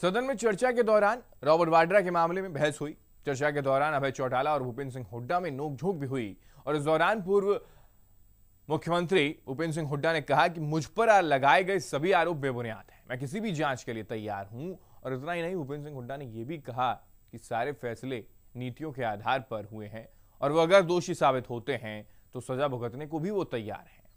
सदन में चर्चा के दौरान रॉबर्ट वाड्रा के मामले में बहस हुई चर्चा के दौरान अभय चौटाला और भूपेंद्र सिंह हुड्डा में नोकझोंक भी हुई और इस दौरान पूर्व मुख्यमंत्री भूपेंद्र सिंह हुड्डा ने कहा कि मुझ पर लगाए गए सभी आरोप बेबुनियाद हैं मैं किसी भी जांच के लिए तैयार हूं और इतना ही नहीं भूपेंद्र सिंह हुड्डा ने यह भी कहा कि सारे फैसले नीतियों के आधार पर हुए हैं और वह अगर दोषी साबित होते हैं तो सजा भुगतने को भी वो तैयार हैं